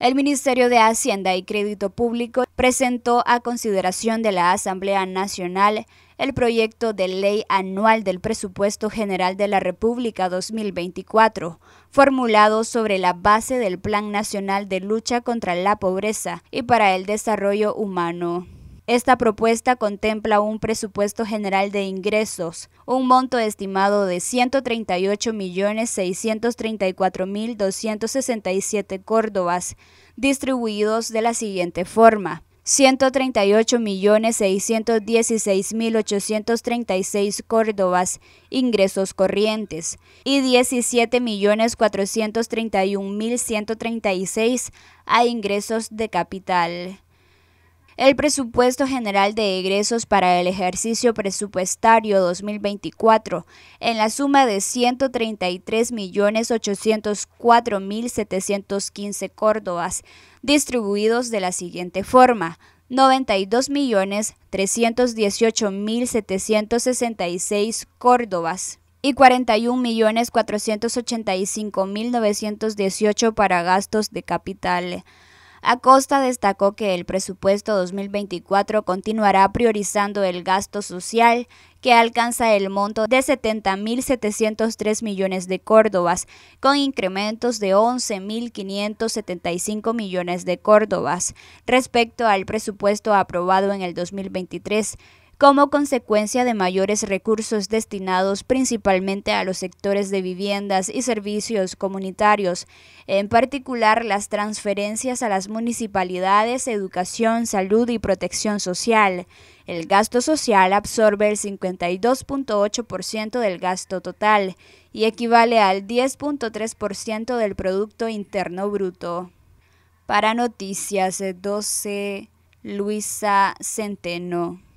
El Ministerio de Hacienda y Crédito Público presentó a consideración de la Asamblea Nacional el proyecto de ley anual del Presupuesto General de la República 2024, formulado sobre la base del Plan Nacional de Lucha contra la Pobreza y para el Desarrollo Humano. Esta propuesta contempla un presupuesto general de ingresos, un monto estimado de 138.634.267 córdobas, distribuidos de la siguiente forma. 138.616.836 córdobas ingresos corrientes y 17.431.136 a ingresos de capital el presupuesto general de egresos para el ejercicio presupuestario 2024 en la suma de 133.804.715 córdobas, distribuidos de la siguiente forma. 92.318.766 córdobas y 41.485.918 para gastos de capital. Acosta destacó que el presupuesto 2024 continuará priorizando el gasto social, que alcanza el monto de 70.703 millones de córdobas, con incrementos de 11.575 millones de córdobas respecto al presupuesto aprobado en el 2023 como consecuencia de mayores recursos destinados principalmente a los sectores de viviendas y servicios comunitarios, en particular las transferencias a las municipalidades, educación, salud y protección social. El gasto social absorbe el 52.8% del gasto total y equivale al 10.3% del Producto Interno Bruto. Para Noticias 12, Luisa Centeno.